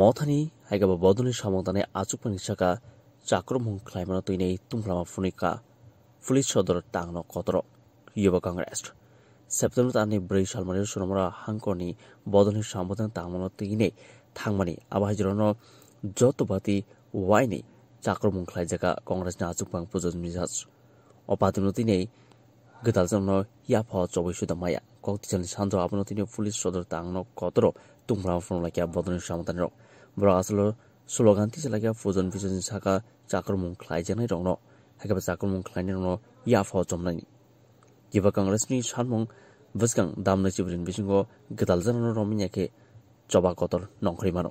মথানি হাইগাবা 머드니 সমতানে 아죽반 기차가 자크롬 클라이머나 তৈনে 뚱클라마 ফুনিকা 플리스 সদর টাংন কতর ইয়বা কংগ্রেস সেপ্টেম্বর তানি ব্রেই সালমানের সোনামরা হাংকনি বদনের সম্বোধন তামনতে ইনে থাংমানি আবাহিজরন যতবাতি ওয়াইনি চাক্রমুংখ্লাই জায়গা কংগ্রেস না আচুকপাং পুজো মিজাস অপাতিনতি নেই গেতালজন ইয়াফ চবৈশুদা মায়া कतिजनाले शान्त आफ्नो तिनीहरू पुलिस सदर ताङ्न कतर तुङफ्रा आफ्नो लागि बदन सामतान रक बर आसल स्लोगान्ति लागि फुजन बिजन साका चाकर मुं ख्लाइजानाय रं न हाकाबा चाकर मुं ख्लाइनाय रं याफ जमनायनि गिबा कांग्रेसनि सानमुं बसगां दामनाय चिबरिन बिसिंग गदाल जानान रमियाखे जबा कतर नंखरिमानो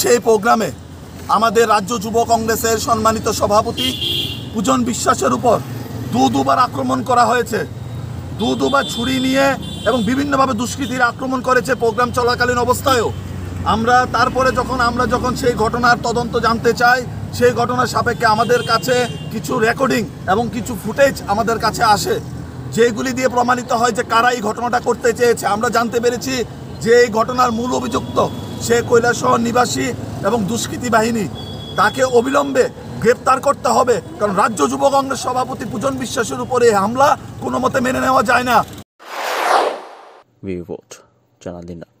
সেই প্রোগ্রামে আমাদের রাজ্য যুব কংগ্রেসের সম্মানিত সভাপতি পূজন বিশ্বাসের উপর দু দুবার আক্রমণ করা হয়েছে দু দুবার ছুরি নিয়ে এবং বিভিন্নভাবে দুষ্কৃতীরা আক্রমণ করেছে প্রোগ্রাম চলাকালীন অবস্থায়ও আমরা তারপরে যখন আমরা যখন সেই ঘটনার তদন্ত জানতে চাই সেই ঘটনার সাপেক্ষে আমাদের কাছে কিছু রেকর্ডিং এবং কিছু ফুটেজ আমাদের কাছে আসে যেগুলি দিয়ে প্রমাণিত হয় যে কারা এই ঘটনাটা করতে চেয়েছে আমরা জানতে পেরেছি যে এই ঘটনার মূল অভিযুক্ত সে কৈলাসহর নিবাসী এবং দুষ্কৃতি বাহিনী তাকে অবিলম্বে গ্রেপ্তার করতে হবে কারণ রাজ্য যুব কংগ্রেস সভাপতি পূজন বিশ্বাসের উপরে হামলা কোনো মতে মেনে নেওয়া যায় না রিপোর্ট